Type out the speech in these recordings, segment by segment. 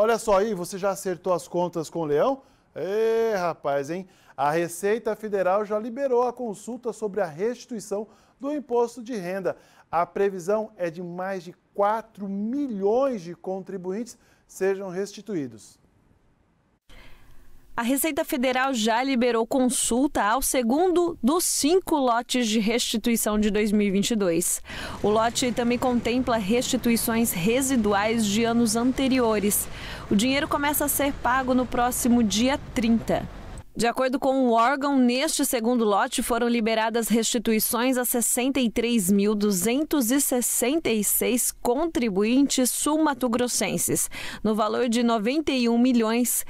Olha só aí, você já acertou as contas com o Leão? Ê, rapaz, hein? A Receita Federal já liberou a consulta sobre a restituição do imposto de renda. A previsão é de mais de 4 milhões de contribuintes sejam restituídos a Receita Federal já liberou consulta ao segundo dos cinco lotes de restituição de 2022. O lote também contempla restituições residuais de anos anteriores. O dinheiro começa a ser pago no próximo dia 30. De acordo com o órgão, neste segundo lote foram liberadas restituições a 63.266 contribuintes sul-mato-grossenses, no valor de 91 milhões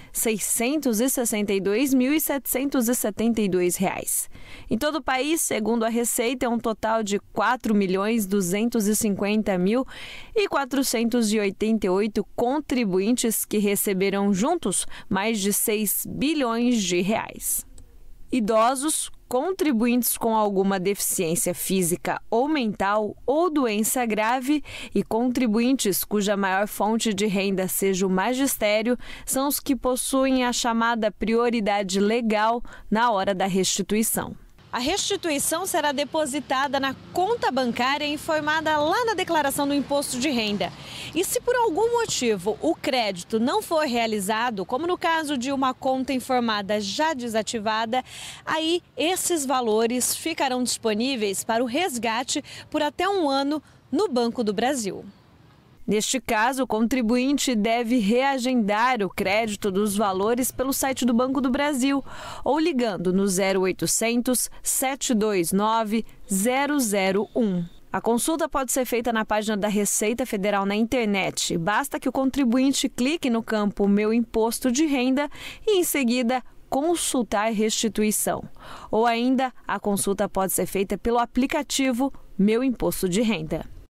reais. Em todo o país, segundo a Receita, é um total de 4 milhões 250 mil e 488 contribuintes que receberão juntos mais de 6 bilhões de reais reais. Idosos, contribuintes com alguma deficiência física ou mental ou doença grave e contribuintes cuja maior fonte de renda seja o magistério são os que possuem a chamada prioridade legal na hora da restituição. A restituição será depositada na conta bancária informada lá na declaração do imposto de renda. E se por algum motivo o crédito não for realizado, como no caso de uma conta informada já desativada, aí esses valores ficarão disponíveis para o resgate por até um ano no Banco do Brasil. Neste caso, o contribuinte deve reagendar o crédito dos valores pelo site do Banco do Brasil ou ligando no 0800 729 001. A consulta pode ser feita na página da Receita Federal na internet. Basta que o contribuinte clique no campo Meu Imposto de Renda e, em seguida, consultar restituição. Ou ainda, a consulta pode ser feita pelo aplicativo Meu Imposto de Renda.